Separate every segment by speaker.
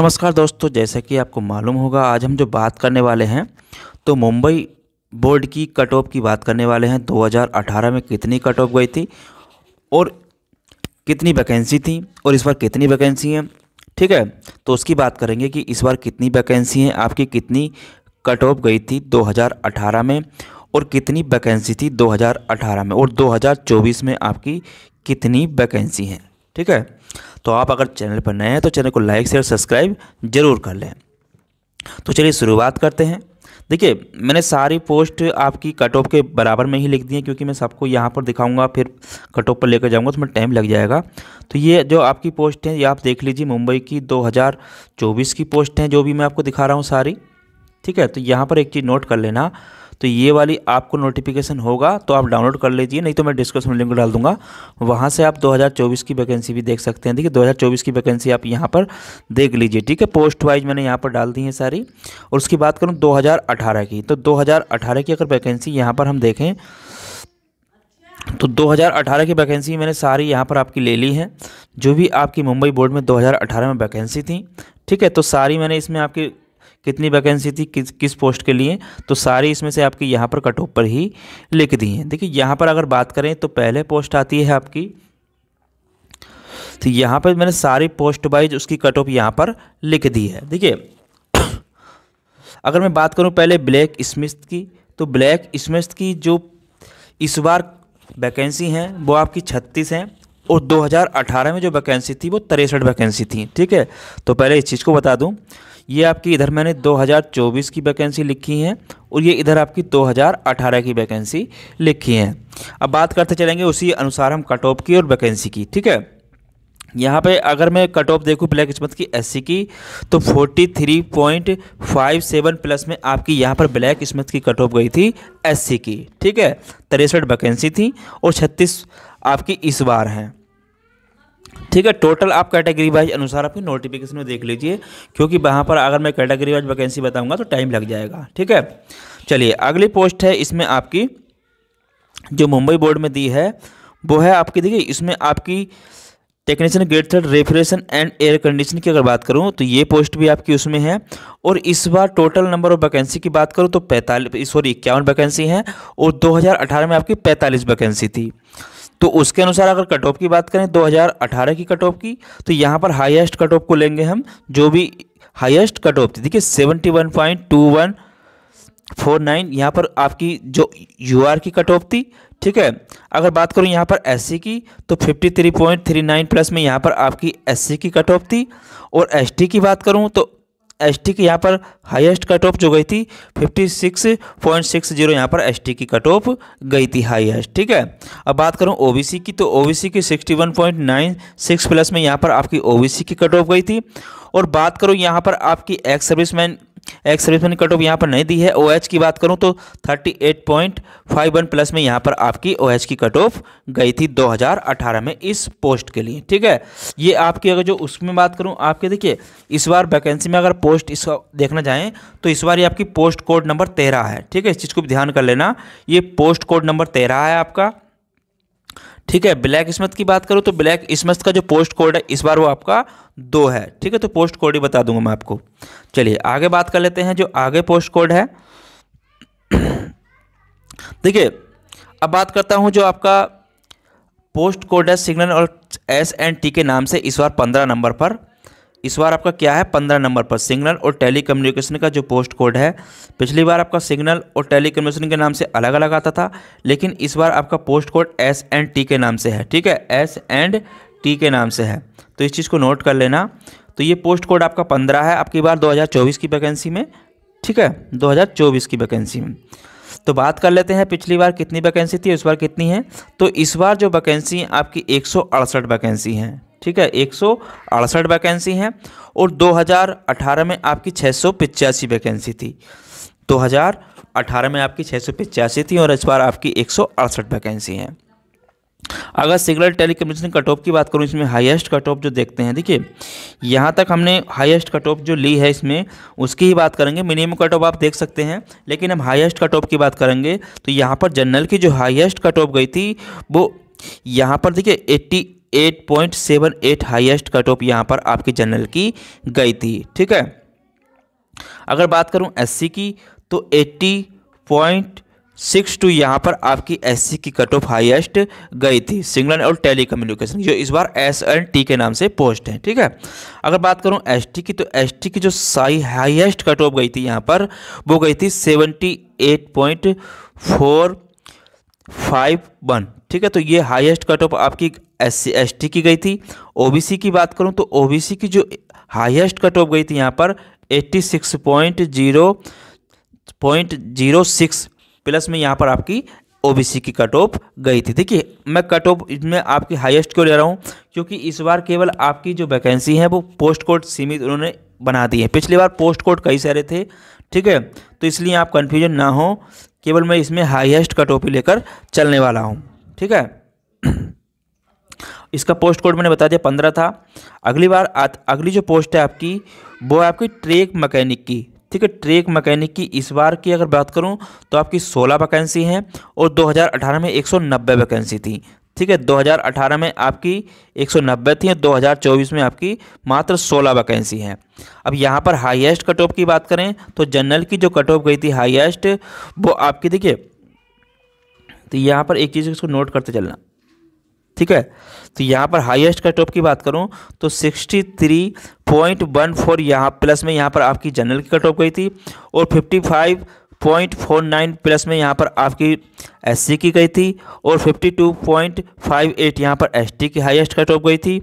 Speaker 1: नमस्कार दोस्तों जैसा कि आपको मालूम होगा आज हम जो बात करने वाले हैं तो मुंबई बोर्ड की कट ऑफ की बात करने वाले हैं 2018 में कितनी कट ऑफ गई थी और कितनी वैकेंसी थी और इस बार कितनी वैकेंसी हैं ठीक है तो उसकी बात करेंगे कि इस बार कितनी वैकेंसी हैं आपकी कितनी कट ऑफ गई थी 2018 में और कितनी वैकेंसी थी 2018 में और 2024 में आपकी कितनी वैकेंसी हैं ठीक है तो आप अगर चैनल पर नए हैं तो चैनल को लाइक शेयर सब्सक्राइब जरूर कर लें तो चलिए शुरुआत करते हैं देखिए मैंने सारी पोस्ट आपकी कट ऑफ के बराबर में ही लिख दी है क्योंकि मैं सबको यहाँ पर दिखाऊंगा फिर कट ऑफ पर लेकर जाऊँगा तो मैं टाइम लग जाएगा तो ये जो आपकी पोस्ट है ये आप देख लीजिए मुंबई की 2024 की पोस्ट हैं जो भी मैं आपको दिखा रहा हूँ सारी ठीक है तो यहाँ पर एक चीज़ नोट कर लेना तो ये वाली आपको नोटिफिकेशन होगा तो आप डाउनलोड कर लीजिए नहीं तो मैं डिस्क्रिप्शन में लिंक डाल दूंगा वहाँ से आप 2024 की वैकेंसी भी देख सकते हैं देखिए 2024 की वैकेंसी आप यहाँ पर देख लीजिए ठीक है पोस्ट वाइज मैंने यहाँ पर डाल दी है सारी और उसकी बात करूँ 2018 की तो 2018 की अगर वैकेंसी यहाँ पर हम देखें तो 2018 की वैकेंसी मैंने सारी यहाँ पर आपकी ले ली है जो भी आपकी मुंबई बोर्ड में 2018 में वैकेंसी थी ठीक है तो सारी मैंने इसमें आपकी कितनी वैकेंसी थी किस किस पोस्ट के लिए तो सारी इसमें से आपकी यहाँ पर कट ऑफ पर ही लिख दी हैं देखिए यहाँ पर अगर बात करें तो पहले पोस्ट आती है आपकी तो यहाँ पर मैंने सारी पोस्ट वाइज उसकी कट ऑफ यहाँ पर लिख दी है देखिए अगर मैं बात करूँ पहले ब्लैक स्मिथ की तो ब्लैक स्मिथ की जो इस बार वैकेंसी हैं वो आपकी छत्तीस हैं और 2018 में जो वैकेंसी थी वो तिरसठ वैकेंसी थी ठीक है तो पहले इस चीज़ को बता दूँ ये आपकी इधर मैंने 2024 की वैकेंसी लिखी है और ये इधर आपकी 2018 की वैकेंसी लिखी है अब बात करते चलेंगे उसी अनुसार हम कट ऑफ की और वैकेंसी की ठीक है यहाँ पे अगर मैं कट ऑफ देखूँ ब्लैक किस्मत की एस की तो 43.57 प्लस में आपकी यहाँ पर ब्लैक किस्मत की कट ऑफ गई थी एस की ठीक है तिरसठ वैकेंसी थी और छत्तीस आपकी इस बार हैं ठीक है टोटल आप कैटेगरी वाइज अनुसार आपकी नोटिफिकेशन में देख लीजिए क्योंकि वहाँ पर अगर मैं कैटेगरी वाइज वैकेंसी बताऊँगा तो टाइम लग जाएगा ठीक है चलिए अगली पोस्ट है इसमें आपकी जो मुंबई बोर्ड में दी है वो है आपकी देखिए इसमें आपकी technician grade third refrigeration and air condition की अगर बात करूं तो ये पोस्ट भी आपकी उसमें है और इस बार टोटल नंबर ऑफ वैकेंसी की बात करूं तो पैंतालीस सॉरी इक्यावन वैकेंसी हैं और 2018 में आपकी 45 वैकेंसी थी तो उसके अनुसार अगर कट ऑफ की बात करें 2018 की कट ऑफ की तो यहाँ पर हाईएस्ट कट ऑफ को लेंगे हम जो भी हाईएस्ट कट ऑफ थी देखिए one point two one four nine यहाँ पर आपकी जो यू आर की कट ऑफ थी ठीक है अगर बात करूँ यहाँ पर एस सी की तो fifty three point three nine plus में यहाँ पर आपकी एस सी की कट ऑफ थी और एस टी की बात करूँ तो एस टी की यहाँ पर हाईएस्ट कट ऑफ जो गई थी fifty six point six zero यहाँ पर एस टी की कट ऑफ गई थी हाईएस्ट ठीक है अब बात करूँ ओबीसी की तो ओबीसी की sixty one point nine six plus में यहाँ पर आपकी ओबीसी की कट ऑफ गई थी और बात करो यहाँ पर आपकी ex serviceman ex serviceman cut off यहाँ पर नहीं दी है ओ OH की बात करूँ तो 38.51 प्लस में यहाँ पर आपकी ओ OH की कट ऑफ गई थी 2018 में इस पोस्ट के लिए ठीक है ये आपकी अगर जो उसमें बात करूँ आपके देखिए इस बार वैकेंसी में अगर पोस्ट इसका देखना चाहें तो इस बार ये आपकी पोस्ट कोड नंबर तेरह है ठीक है इस चीज़ को ध्यान कर लेना ये पोस्ट कोड नंबर तेरह है आपका ठीक है ब्लैक इसमत की बात करूँ तो ब्लैक इसमत का जो पोस्ट कोड है इस बार वो आपका दो है ठीक है तो पोस्ट कोड ही बता दूंगा मैं आपको चलिए आगे बात कर लेते हैं जो आगे पोस्ट कोड है देखिए अब बात करता हूँ जो आपका पोस्ट कोड है सिग्नल और एस एंड टी के नाम से इस बार पंद्रह नंबर पर इस बार आपका क्या है पंद्रह नंबर पर सिग्नल और टेलीकम्युनिकेशन का जो पोस्ट कोड है पिछली बार आपका सिग्नल और टेलीकम्युनिकेशन के नाम से अलग अलग आता था लेकिन इस बार आपका post code S and T के नाम से है ठीक है एस एंड टी के नाम से है तो इस चीज़ को नोट कर लेना तो ये पोस्ट कोड आपका पंद्रह है आपकी बार दो की वैकेंसी में ठीक है दो की वैकेंसी में तो बात कर लेते हैं पिछली बार कितनी वैकेंसी थी इस बार कितनी है तो इस बार जो वैकेंसी आपकी एक वैकेंसी हैं ठीक है एक वैकेंसी हैं और 2018 में आपकी छः वैकेंसी थी 2018 में आपकी छः थी और इस बार आपकी एक वैकेंसी हैं अगर सिग्नल टेलीकम्युनिकेशन कट ऑफ की बात करूँ इसमें हाईएस्ट कट ऑफ जो देखते हैं देखिए यहाँ तक हमने हाईएस्ट कट ऑफ जो ली है इसमें उसकी ही बात करेंगे मिनिमम कट ऑफ आप देख सकते हैं लेकिन हम हाईएस्ट कट ऑफ की बात करेंगे तो यहाँ पर जनरल की जो हाईएस्ट कट ऑफ गई थी वो यहाँ पर देखिए एट्टी 8.78 हाईएस्ट कट ऑफ यहाँ पर आपकी जनरल की गई थी ठीक है अगर बात करूँ एससी की तो 80.62 टू यहाँ पर आपकी एससी की कट ऑफ हाईएस्ट गई थी सिग्नल और टेली कम्युनिकेशन जो इस बार एस एंड टी के नाम से पोस्ट है ठीक है अगर बात करूँ एसटी की तो एसटी की जो साई हाईएस्ट कट ऑफ गई थी यहाँ पर वो गई थी seventy eight point four five one ठीक है तो ये हाईएस्ट कट ऑफ आपकी एस सी एस टी की गई थी ओबीसी की बात करूं तो ओबीसी की जो हाईएस्ट कट ऑफ गई थी यहाँ पर eighty six point zero point zero six plus में यहाँ पर आपकी ओबीसी की कट ऑफ गई थी देखिए मैं कट ऑफ इसमें आपकी हाईएस्ट क्यों ले रहा हूँ क्योंकि इस बार केवल आपकी जो वैकेंसी है वो पोस्ट कोड सीमित उन्होंने बना दिए पिछली बार पोस्ट कोड कई सारे थे ठीक है तो इसलिए आप कन्फ्यूजन ना हो केवल मैं इसमें हाईएस्ट कटोपी लेकर चलने वाला हूँ ठीक है इसका पोस्ट कोड मैंने बता दिया पंद्रह था अगली बार अगली जो पोस्ट है आपकी वो है आपकी ट्रेक मकैनिक की ठीक है ट्रेक मकैनिक की इस बार की अगर बात करूँ तो आपकी सोलह वैकेंसी हैं और अठारह में नब्बे वैकेंसी थी ठीक है 2018 में आपकी 190 थी 2024 में आपकी मात्र 16 वैकेंसी हैं अब यहाँ पर हाईएस्ट कट ऑफ की बात करें तो जनरल की जो कट ऑफ गई थी हाईएस्ट वो आपकी देखिए तो यहाँ पर एक चीज़ इसको नोट करते चलना ठीक है तो यहाँ पर हाईएस्ट कट ऑफ की बात करूँ तो 63.14 यहाँ प्लस में यहाँ पर आपकी जनरल की कट ऑफ गई थी और 55 पॉइंट फोर नाइन प्लस में यहाँ पर आपकी एस की गई थी और fifty two point five eight यहाँ पर एस की हाईएस्ट कट ऑफ गई थी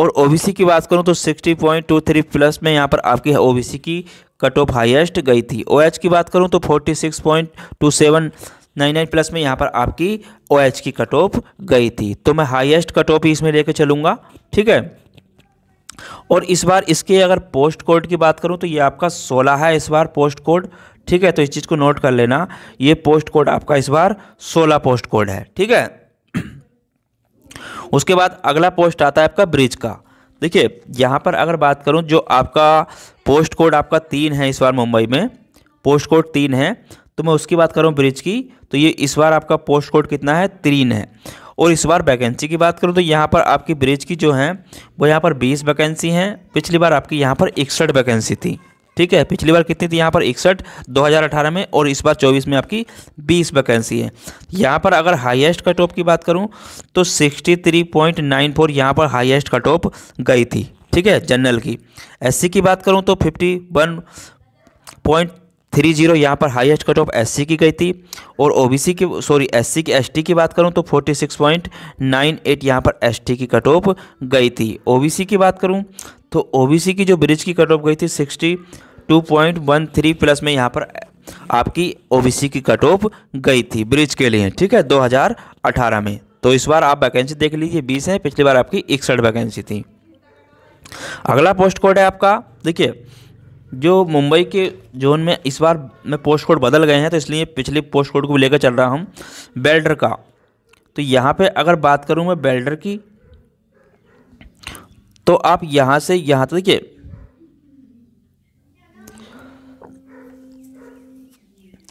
Speaker 1: और ओबीसी की बात करूँ तो sixty point two three plus में यहाँ पर आपकी ओबीसी की कट ऑफ हाईएस्ट गई थी ओएच की बात करूँ तो forty six point two seven nine nine plus में यहाँ पर आपकी ओ OH की कट ऑफ गई थी तो मैं हाईएस्ट कट ऑफ इसमें लेकर चलूँगा ठीक है और इस बार इसके अगर पोस्ट कोड की बात करूं तो ये आपका 16 है इस बार पोस्ट कोड ठीक है तो इस चीज़ को नोट कर लेना ये पोस्ट कोड आपका इस बार सोलह पोस्ट कोड है ठीक है उसके बाद अगला पोस्ट आता है आपका ब्रिज का देखिए यहाँ पर अगर बात करूँ जो आपका पोस्ट कोड आपका तीन है इस बार मुंबई में पोस्ट कोड तीन है तो मैं उसकी बात करूँ ब्रिज की तो ये इस बार आपका पोस्ट कोड कितना है तीन है और इस बार वैकेंसी की बात करूँ तो यहाँ पर आपकी ब्रिज की जो है वो यहाँ पर बीस वैकेंसी हैं पिछली बार आपकी यहाँ पर इकसठ वैकेंसी थी ठीक है पिछली बार कितनी थी यहाँ पर इकसठ दो में और इस बार 24 में आपकी 20 वैकेंसी है यहाँ पर अगर हाईएस्ट कट ऑफ की बात करूँ तो 63.94 यहाँ पर हाईएस्ट कट ऑफ गई थी ठीक है जनरल की एससी की बात करूँ तो पॉइंट थ्री जीरो यहाँ पर हाईएस्ट कट ऑफ एससी की गई थी और ओबीसी की सॉरी एससी की एसटी की बात करूँ तो forty six point nine eight यहाँ पर एसटी की कट ऑफ गई थी ओबीसी की बात करूँ तो ओबीसी की जो ब्रिज की कट ऑफ गई थी sixty two point one three plus में यहाँ पर आपकी ओबीसी की कट ऑफ गई थी ब्रिज के लिए ठीक है 2018 में तो इस बार आप वैकेंसी देख लीजिए बीस है पिछली बार आपकी इकसठ वैकेंसी थी अगला पोस्ट कोड है आपका देखिए जो मुंबई के जोन में इस बार में पोस्ट कोड बदल गए हैं तो इसलिए पिछले पोस्ट कोड को भी लेकर चल रहा हूँ बेल्डर का तो यहाँ पे अगर बात करूँ मैं बेल्डर की तो आप यहाँ से यहाँ तो देखिए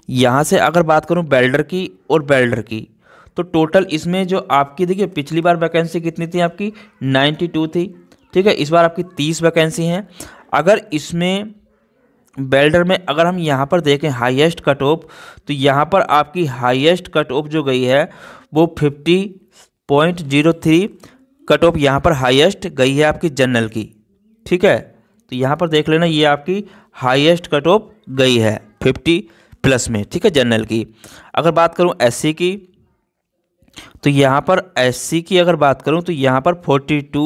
Speaker 1: यहाँ से अगर बात करूँ बेल्डर की और बेल्डर की तो टोटल इसमें जो आपकी देखिए पिछली बार वैकेंसी कितनी थी आपकी 92 थी ठीक है इस बार आपकी 30 वैकेंसी हैं अगर इसमें बेल्डर में अगर हम यहाँ पर देखें हाईएस्ट कट ऑफ तो यहाँ पर आपकी हाईएस्ट कट ऑफ जो गई है वो fifty point zero three cut off यहाँ पर हाईएस्ट गई है आपकी जनरल की ठीक है तो यहाँ पर देख लेना ये आपकी हाईएस्ट कट ऑफ गई है फिफ्टी प्लस में ठीक है जनरल की अगर बात करूँ एस की तो यहाँ पर एस की अगर बात करूँ तो यहाँ पर forty two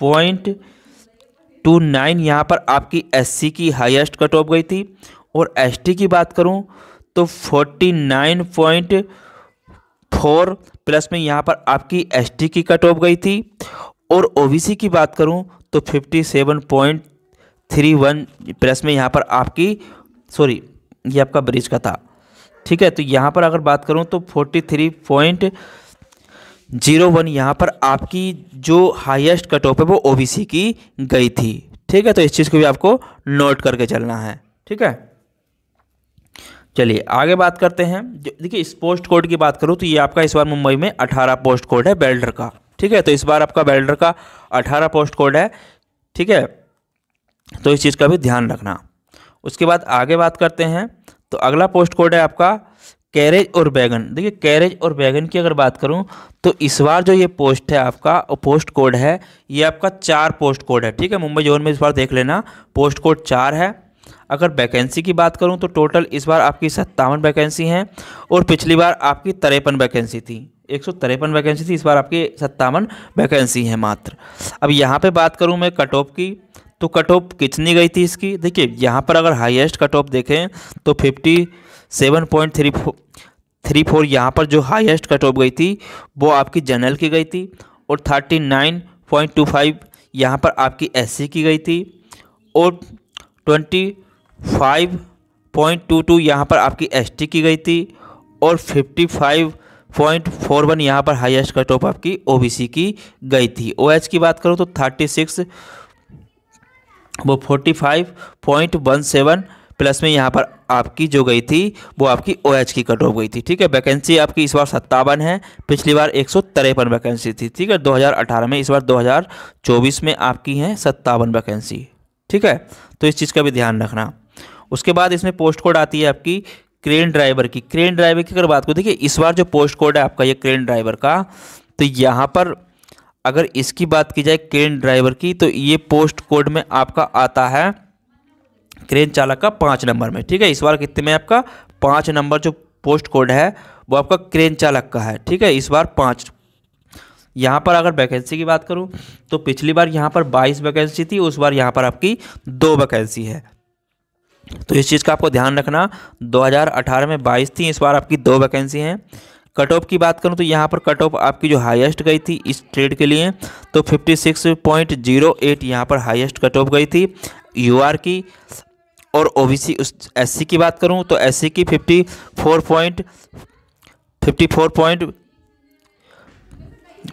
Speaker 1: point two nine यहाँ पर आपकी एस की हाईएस्ट कट ऑफ गई थी और एस की बात करूँ तो forty nine point four plus में यहाँ पर आपकी एस की कट ऑफ गई थी और ओ की बात करूँ तो fifty seven point three one plus में यहाँ पर आपकी सॉरी ये आपका ब्रिज का था ठीक है तो यहाँ पर अगर बात करूँ तो forty three point zero one यहाँ पर आपकी जो हाईएस्ट कट ऑफ है वो ओबीसी की गई थी ठीक है तो इस चीज़ को भी आपको नोट करके चलना है ठीक है चलिए आगे बात करते हैं देखिए इस पोस्ट कोड की बात करूँ तो ये आपका इस बार मुंबई में अठारह पोस्ट कोड है बेल्डर का ठीक है तो इस बार आपका बेल्डर का अठारह पोस्ट कोड है ठीक है तो इस चीज़ का भी ध्यान रखना उसके बाद आगे बात करते हैं तो अगला पोस्ट कोड है आपका कैरेज और बैगन देखिए कैरेज और बैगन की अगर बात करूं तो इस बार जो ये पोस्ट है आपका पोस्ट कोड है ये आपका चार पोस्ट कोड है ठीक है मुंबई जोन में इस बार देख लेना पोस्ट कोड चार है अगर वैकेंसी की बात करूं तो टोटल इस बार आपकी सत्तावन वैकेंसी हैं और पिछली बार आपकी तिरपन वैकेंसी थी एक सौ तिरपन वैकेंसी थी इस बार आपकी सत्तावन वैकेंसी हैं मात्र अब यहाँ पे बात करूँ मैं कट ऑफ की तो कट ऑफ कितनी गई थी इसकी देखिए यहाँ पर अगर हाईएस्ट कट ऑफ देखें तो fifty seven point three four three four यहाँ पर जो हाईएस्ट कट ऑफ गई थी वो आपकी जनरल की गई थी और thirty nine point two five यहाँ पर आपकी सी की गई थी और twenty five point two two यहाँ पर आपकी टी की गई थी और fifty five point four one यहाँ पर हाईएस्ट कट ऑफ आपकी ओबीसी की गई थी ओएच की बात करूँ तो थर्टी सिक्स वो forty five point one seven plus में यहाँ पर आपकी जो गई थी वो आपकी ओ OH की कट ऑफ गई थी ठीक है वैकेंसी आपकी इस बार सत्तावन है पिछली बार एक सौ तिरपन वैकेंसी थी ठीक है 2018 में इस बार 2024 में आपकी हैं सत्तावन वैकेंसी ठीक है तो इस चीज़ का भी ध्यान रखना उसके बाद इसमें पोस्ट कोड आती है आपकी क्रेन ड्राइवर की क्रेन ड्राइवर की अगर बात को देखिए इस बार जो पोस्ट कोड है आपका ये क्रेन ड्राइवर का तो यहाँ पर अगर इसकी बात की जाए क्रेन ड्राइवर की तो ये पोस्ट कोड में आपका आता है क्रेन चालक का पाँच नंबर में ठीक है इस बार कितने में आपका पाँच नंबर जो पोस्ट कोड है वो आपका क्रेन चालक का है ठीक है इस बार पाँच यहाँ पर अगर वैकेंसी की बात करूँ तो पिछली बार यहाँ पर बाईस वैकेंसी थी उस बार यहाँ पर आपकी दो वैकेंसी है तो इस चीज़ का आपको ध्यान रखना 2018 में 22 थी इस बार आपकी दो वैकेंसी हैं कट ऑफ की बात करूँ तो यहाँ पर कट ऑफ आपकी जो हाईएस्ट गई थी इस ट्रेड के लिए तो 56.08 यहाँ पर हाईएस्ट कट ऑफ गई थी यूआर की और ओबीसी उस सी की बात करूँ तो सी की फिफ्टी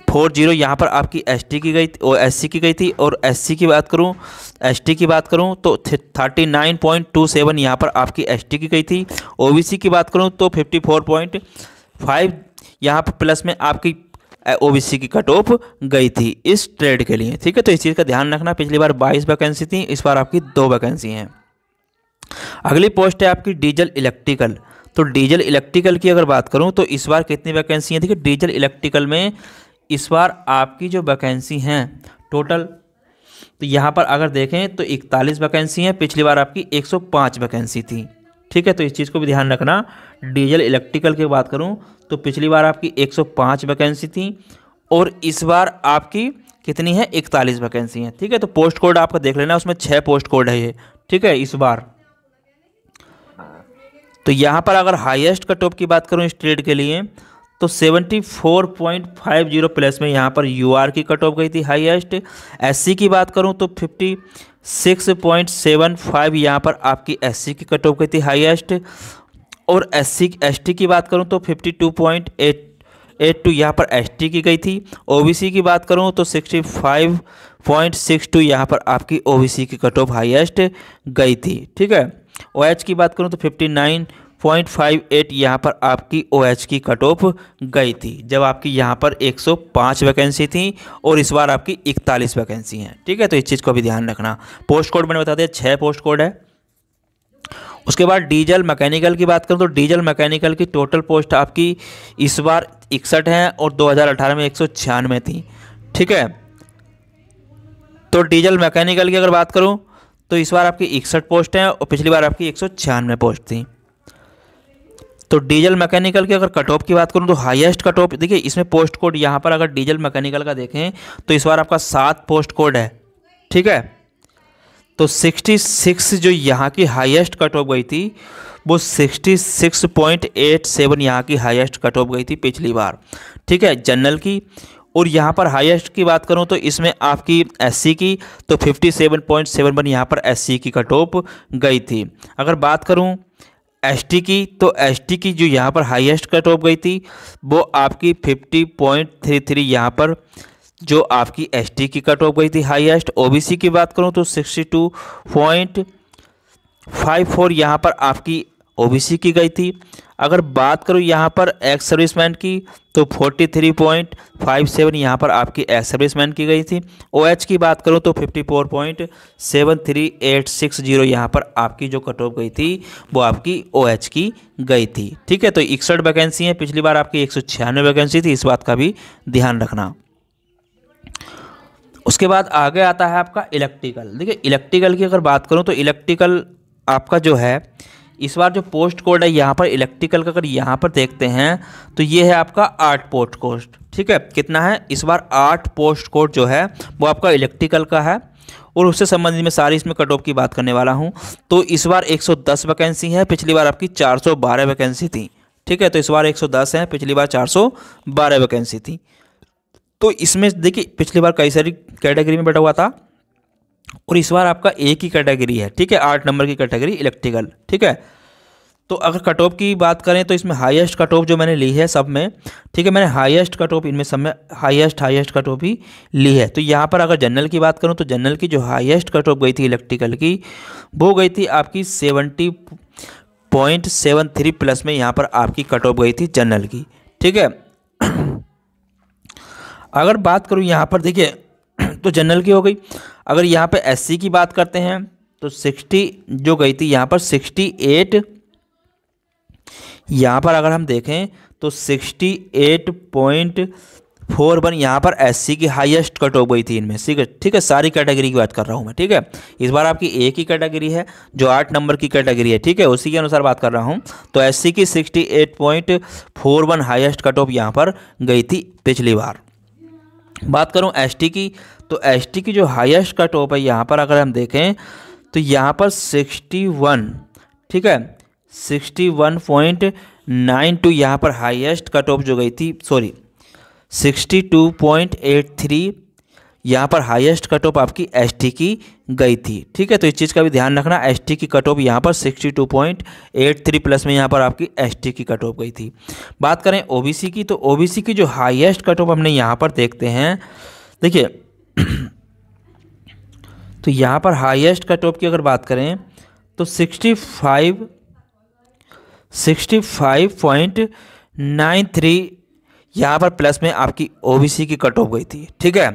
Speaker 1: फोर जीरो यहाँ पर आपकी एसटी की गई और एससी की गई थी और एससी की बात करूँ एसटी की बात करूँ तो thirty nine point two seven यहाँ पर आपकी एसटी की गई थी ओबीसी की बात करूँ तो फिफ्टी फोर पॉइंट फाइव यहाँ पर प्लस में आपकी ओबीसी की कट ऑफ गई थी इस ट्रेड के लिए ठीक है तो इस चीज़ का ध्यान रखना पिछली बार बाईस वैकेंसी थी इस बार आपकी दो वैकेंसी हैं अगली पोस्ट है आपकी डीजल इलेक्ट्रिकल तो डीजल इलेक्ट्रिकल की अगर बात करूं तो इस बार कितनी वैकेंसी हैं देखिए डीजल इलेक्ट्रिकल में इस बार आपकी जो वैकेंसी हैं टोटल तो यहाँ पर अगर देखें तो इकतालीस वैकेंसी हैं पिछली बार आपकी 105 वैकेंसी थी ठीक है तो इस चीज़ को भी ध्यान रखना डीजल इलेक्ट्रिकल की बात करूँ तो पिछली बार आपकी एक वैकेंसी थी और इस बार आपकी कितनी है इकतालीस वैकेंसी है ठीक है तो पोस्ट कोड आपका देख लेना उसमें छः पोस्ट कोड है ये ठीक है इस बार तो यहाँ पर अगर हाईएस्ट कट ऑफ की बात करूँ इस ट्रेड के लिए तो 74.50 प्लस में यहाँ पर यू की कट ऑफ गई थी हाईएस्ट एससी की बात करूँ तो 56.75 यहाँ पर आपकी एससी की कट ऑफ गई थी हाईएस्ट और एससी एसटी की बात करूँ तो 52.8 एट टू यहाँ पर एस की गई थी ओबीसी की बात करूँ तो sixty five point six two यहाँ पर आपकी ओबीसी की कट ऑफ हाईएस्ट गई थी ठीक है ओ की बात करूँ तो fifty nine point five eight यहाँ पर आपकी ओ एच की कट ऑफ गई थी जब आपकी यहाँ पर 105 वैकेंसी थी और इस बार आपकी 41 वैकेंसी हैं ठीक है तो इस चीज़ को भी ध्यान रखना पोस्ट कोड मैंने बता दिया छः पोस्ट कोड है उसके बाद डीजल मैकेनिकल की बात करूँ तो डीजल मैकेनिकल की टोटल पोस्ट आपकी इस बार इकसठ हैं और अठारह में एक सौ थी ठीक है तो डीजल मैकेनिकल की अगर बात करूँ तो इस बार आपकी इकसठ पोस्ट हैं और पिछली बार आपकी एक पोस्ट थी तो डीजल मैकेनिकल की अगर कट ऑफ की बात करूँ तो हाईएस्ट कट ऑफ देखिए इसमें पोस्ट कोड यहाँ पर अगर डीजल मैकेनिकल का देखें तो इस बार आपका सात पोस्ट कोड है ठीक है तो 66 जो यहाँ की हाईएस्ट कट ऑफ गई थी वो 66.87 यहाँ की हाईएस्ट कट ऑफ गई थी पिछली बार ठीक है जनरल की और यहाँ पर हाईएस्ट की बात करूँ तो इसमें आपकी एससी की तो 57.71 यहाँ पर एससी की कट ऑफ गई थी अगर बात करूँ एसटी की तो एसटी की जो यहाँ पर हाईएस्ट कट ऑफ गई थी वो आपकी 50.33 यहाँ पर जो आपकी एसटी की कट ऑफ गई थी हाईएस्ट ओबीसी की बात करूँ तो 62.54 यहाँ पर आपकी ओबीसी की गई थी अगर बात करूँ यहाँ पर एक्स सर्विसमैन की तो 43.57 यहाँ पर आपकी एक्स सर्विसमैन की गई थी ओ OH की बात करूँ तो 54.73860 यहाँ पर आपकी जो कट ऑफ गई थी वो आपकी ओ OH की गई थी ठीक है तो इकसठ वैकेंसी है पिछली बार आपकी एक वैकेंसी थी इस बात का भी ध्यान रखना उसके बाद आगे आता है आपका इलेक्ट्रिकल देखिए इलेक्ट्रिकल की अगर बात करूँ तो इलेक्ट्रिकल आपका जो है इस बार जो पोस्ट कोड है यहाँ पर इलेक्ट्रिकल का अगर यहाँ पर देखते हैं तो ये है आपका आठ पोस्ट कोड ठीक है कितना है इस बार आठ पोस्ट कोड जो है वो आपका इलेक्ट्रिकल का है और उससे संबंधित मैं सारी इसमें कट ऑफ की बात करने वाला हूँ तो इस बार 110 वैकेंसी है पिछली बार आपकी 412 वैकेंसी थी ठीक है तो इस बार 110 है पिछली बार 412 वैकेंसी थी तो इसमें देखिए पिछली बार कई सारी कैटेगरी में बैठा हुआ था और इस बार आपका एक ही कैटेगरी है ठीक है आठ नंबर की कैटेगरी इलेक्ट्रिकल ठीक है तो अगर कट ऑफ की बात करें तो इसमें हाईएस्ट कट ऑफ जो मैंने ली है सब में ठीक है मैंने हाईएस्ट कट ऑफ इनमें सब में हाईएस्ट हाईएस्ट कट ऑफ ही ली है तो यहाँ पर अगर जनरल की बात करूँ तो जनरल की जो हाईएस्ट कट ऑफ गई थी इलेक्ट्रिकल की वो गई थी आपकी seventy point seven three plus में यहाँ पर आपकी कट ऑफ गई थी जनरल की ठीक है अगर बात करूँ यहाँ पर देखिए तो जनरल की हो गई अगर यहाँ पे एस की बात करते हैं तो सिक्सटी जो गई थी यहाँ पर सिक्सटी एट यहाँ पर अगर हम देखें तो sixty eight point four one यहाँ पर एस की हाईएस्ट कट ऑफ गई थी इनमें ठीक है ठीक है सारी कैटेगरी की बात कर रहा हूँ मैं ठीक है इस बार आपकी ए की कैटेगरी है जो आठ नंबर की कैटेगरी है ठीक है उसी के अनुसार बात कर रहा हूँ तो एस की sixty eight point four one highest cut off यहाँ पर गई थी पिछली बार बात करूँ एस की तो एस की जो हाईएस्ट का टॉप है यहाँ पर अगर हम देखें तो यहाँ पर 61 ठीक है 61.92 यहाँ पर हाईएस्ट कट ऑफ जो गई थी सॉरी 62.83 यहाँ पर हाईएस्ट कट ऑफ आपकी एसटी की गई थी ठीक है तो इस चीज़ का भी ध्यान रखना एसटी की कट ऑफ यहाँ पर 62.83 प्लस में यहाँ पर आपकी एसटी की कट ऑफ गई थी बात करें ओबीसी की तो ओबीसी की जो हाईएस्ट कट ऑफ हमने यहाँ पर देखते हैं देखिए तो यहाँ पर हाईएस्ट कट ऑफ की अगर बात करें तो 65 65.93 यहाँ पर प्लस में आपकी ओबीसी की कट ऑफ गई थी ठीक है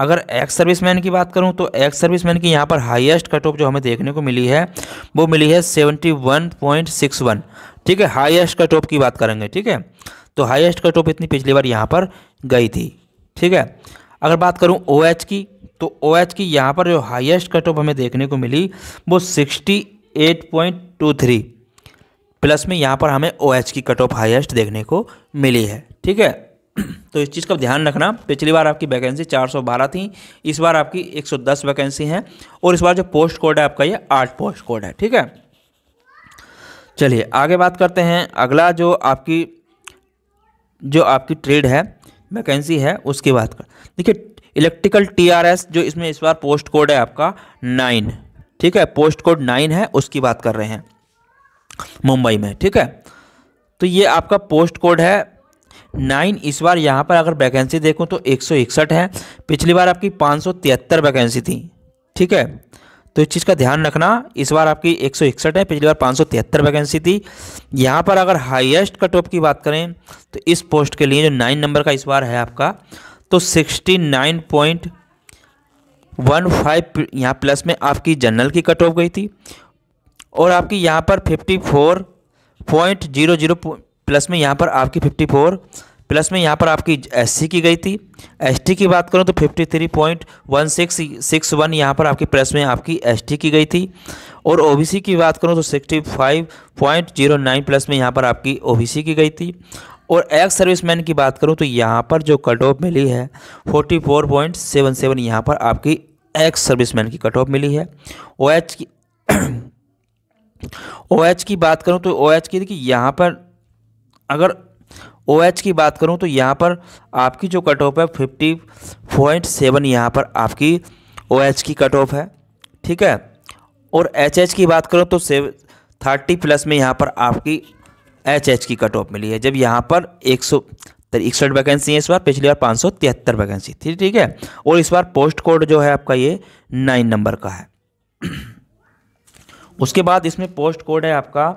Speaker 1: अगर एक्स सर्विसमैन की बात करूँ तो एक्स सर्विसमैन की यहाँ पर हाईएस्ट कट ऑफ जो हमें देखने को मिली है वो मिली है 71.61 ठीक है हाईएस्ट कट ऑफ की बात करेंगे ठीक है तो हाईएस्ट कट ऑफ इतनी पिछली बार यहाँ पर गई थी ठीक है अगर बात करूं ओ OH की तो ओ OH की यहाँ पर जो हाईएस्ट कट ऑफ हमें देखने को मिली वो sixty eight point two three plus में यहाँ पर हमें ओ OH की कट ऑफ हाइएस्ट देखने को मिली है ठीक है तो इस चीज़ का ध्यान रखना पिछली बार आपकी वैकेंसी 412 थी इस बार आपकी 110 वैकेंसी हैं और इस बार जो पोस्ट कोड है आपका ये आठ पोस्ट कोड है ठीक है चलिए आगे बात करते हैं अगला जो आपकी जो आपकी ट्रेड है वैकेंसी है उसकी बात कर देखिए इलेक्ट्रिकल टीआरएस जो इसमें इस बार पोस्ट कोड है आपका नाइन ठीक है पोस्ट कोड नाइन है उसकी बात कर रहे हैं मुंबई में ठीक है तो ये आपका पोस्ट कोड है नाइन इस बार यहाँ पर अगर वैकेंसी देखूँ तो एक है पिछली बार आपकी पाँच वैकेंसी थी ठीक है तो इस चीज़ का ध्यान रखना इस बार आपकी एक है पिछली बार पाँच वैकेंसी थी यहाँ पर अगर हाईएस्ट कट ऑफ की बात करें तो इस पोस्ट के लिए जो नाइन नंबर का इस बार है आपका तो sixty nine point one five यहाँ प्लस में आपकी जनरल की कट ऑफ गई थी और आपकी यहाँ पर fifty four point zero zero plus में यहाँ पर आपकी फिफ्टी फोर प्लस में यहाँ पर आपकी एससी की गई थी एसटी की बात करूँ तो fifty three point one six six one यहाँ पर आपकी प्लस में आपकी एसटी की गई थी और ओबीसी की बात करूँ तो sixty five point zero nine plus में यहाँ पर आपकी ओबीसी की गई थी और एक्स सर्विसमैन की बात करूँ तो यहाँ पर जो कट ऑफ मिली है forty four point seven seven यहाँ पर आपकी एक्स सर्विसमैन की कट ऑफ मिली है ओ OH की ओ OH की बात करूँ तो ओ OH की देखिए यहाँ पर अगर ओ OH की बात करूँ तो यहाँ पर आपकी जो कट ऑफ है फिफ्टी पॉइंट सेवन यहाँ पर आपकी ओ OH की कट ऑफ है ठीक है और एच एच की बात करूँ तो सेव थर्टी प्लस में यहाँ पर आपकी एच एच की कट ऑफ मिली है जब यहाँ पर एक सौ इकसठ वैकेंसी है इस बार पिछली बार पाँच सौ तिहत्तर वैकेंसी थी ठीक है और इस बार पोस्ट कोड जो है आपका ये नाइन नंबर का है उसके बाद इसमें पोस्ट कोड है आपका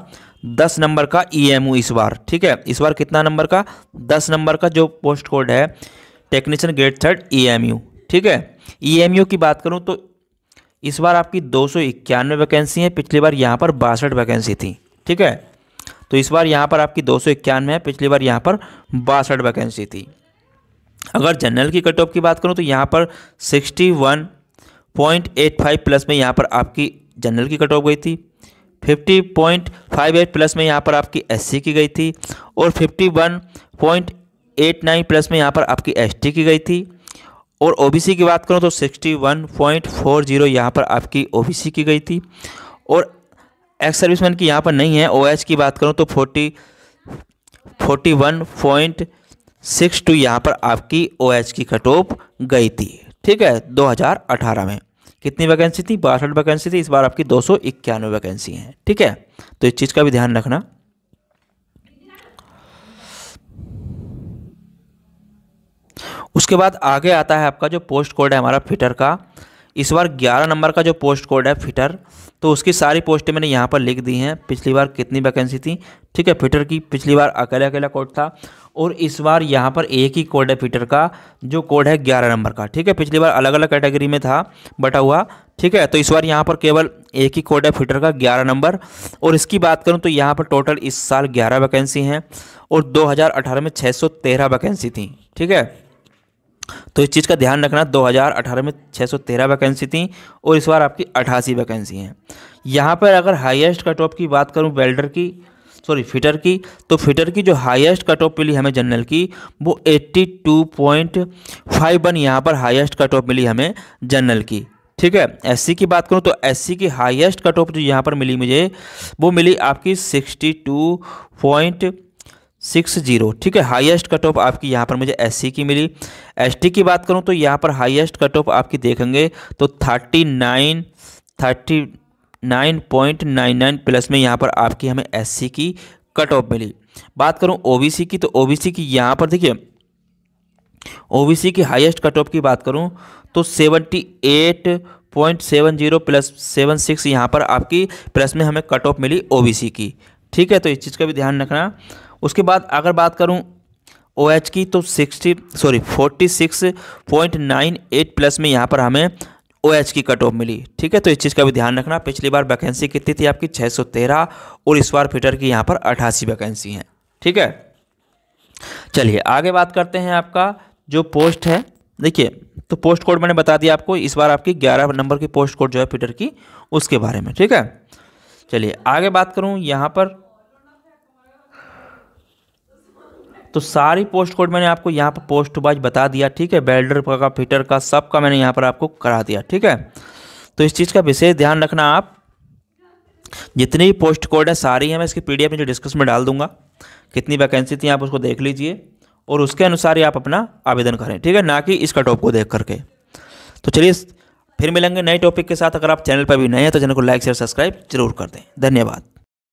Speaker 1: दस नंबर का ईएमयू e इस बार ठीक है इस बार कितना नंबर का दस नंबर का जो पोस्ट कोड है टेक्नीशियन ग्रेड थर्ड यू ठीक है यू e की बात करूँ तो इस बार आपकी दो सौ इक्यानवे वैकेंसी है पिछली बार यहाँ पर बासठ वैकेंसी थी ठीक है तो इस बार यहाँ पर आपकी दो सौ इक्यानवे है पिछली बार यहाँ पर बासठ वैकेंसी थी अगर जनरल की कट ऑफ की बात करूँ तो यहाँ पर sixty one point eight five plus में यहाँ पर आपकी जनरल की कट ऑफ गई थी fifty point five eight plus में यहाँ पर आपकी एस सी की गई थी और fifty one point eight nine plus में यहाँ पर आपकी एस टी की गई थी और ओ बी सी की बात करूँ तो sixty one point four zero यहाँ पर आपकी ओ बी सी की गई थी और एक्स सर्विसमैन की यहाँ पर नहीं है ओ एच की बात करूँ तो forty forty one point six two यहाँ पर आपकी ओ OH एच की कट ऑफ गई थी ठीक है 2018 में कितनी वैकेंसी थी बासठ वैकेंसी थी इस बार आपकी दो सौ इक्यानवे वैकेंसी हैं ठीक है तो इस चीज़ का भी ध्यान रखना उसके बाद आगे आता है आपका जो पोस्ट कोड है हमारा फिटर का इस बार ग्यारह नंबर का जो पोस्ट कोड है फिटर तो उसकी सारी पोस्टें मैंने यहाँ पर लिख दी हैं पिछली बार कितनी वैकेंसी थी ठीक है फिटर की पिछली बार अकेला अकेला कोड था और इस बार यहाँ पर एक ही कोड है फिटर का जो कोड है ग्यारह नंबर का ठीक है पिछली बार अलग अलग कैटेगरी में था बटा हुआ ठीक है तो इस बार यहाँ पर केवल एक ही कोड है फिटर का ग्यारह नंबर और इसकी बात करूँ तो यहाँ पर टोटल इस साल ग्यारह वैकेंसी हैं और दो में छः वैकेंसी थी ठीक है तो इस चीज़ का ध्यान रखना 2018 में 613 वैकेंसी थी और इस बार आपकी अठासी वैकेंसी हैं यहाँ पर अगर हाईएस्ट कट ऑफ की बात करूँ वेल्डर की सॉरी फिटर की तो फिटर की जो हाईएस्ट कट ऑफ मिली हमें जनरल की वो 82.51 यहाँ पर हाईएस्ट कट ऑफ मिली हमें जनरल की ठीक है एससी की बात करूँ तो एससी की हाईएस्ट कट ऑफ जो यहाँ पर मिली मुझे वो मिली आपकी sixty two point six zero ठीक है हाईएस्ट कट ऑफ आपकी यहाँ पर मुझे एससी की मिली एसटी की बात करूँ तो यहाँ पर हाईएस्ट कट ऑफ आपकी देखेंगे तो thirty nine thirty nine point nine nine plus में यहाँ पर आपकी हमें एससी की कट ऑफ मिली बात करूँ ओबीसी की तो ओबीसी की यहाँ पर देखिए ओबीसी की हाईएस्ट कट ऑफ की बात करूँ तो seventy eight point seven zero plus seven six यहाँ पर आपकी प्लस में हमें कट ऑफ मिली ओबीसी की ठीक है तो इस चीज़ का भी ध्यान रखना उसके बाद अगर बात करूँ ओ OH की तो sixty sorry forty six point nine eight plus में यहाँ पर हमें ओ OH की कट ऑफ मिली ठीक है तो इस चीज़ का भी ध्यान रखना पिछली बार वैकेंसी कितनी थी आपकी 613 और इस बार फिटर की यहाँ पर अठासी वैकेंसी हैं ठीक है चलिए आगे बात करते हैं आपका जो पोस्ट है देखिए तो पोस्ट कोड मैंने बता दिया आपको इस बार आपकी ग्यारह नंबर की पोस्ट कोड जो है फिटर की उसके बारे में ठीक है चलिए आगे बात करूँ यहाँ पर तो सारी पोस्ट कोड मैंने आपको यहाँ पर पोस्ट वाइज बता दिया ठीक है बेल्डर का फिटर का सब का मैंने यहाँ पर आपको करा दिया ठीक है तो इस चीज़ का विशेष ध्यान रखना आप जितनी भी पोस्ट कोड है सारी है मैं इसकी पी में जो डिस्कस में डाल दूंगा कितनी वैकेंसी थी आप उसको देख लीजिए और उसके अनुसार ही आप अपना आवेदन करें ठीक है ना कि इस कटॉप को देख करके तो चलिए फिर मिलेंगे नए टॉपिक के साथ अगर आप चैनल पर भी नए हैं तो चैनल को लाइक शेयर सब्सक्राइब जरूर कर दें धन्यवाद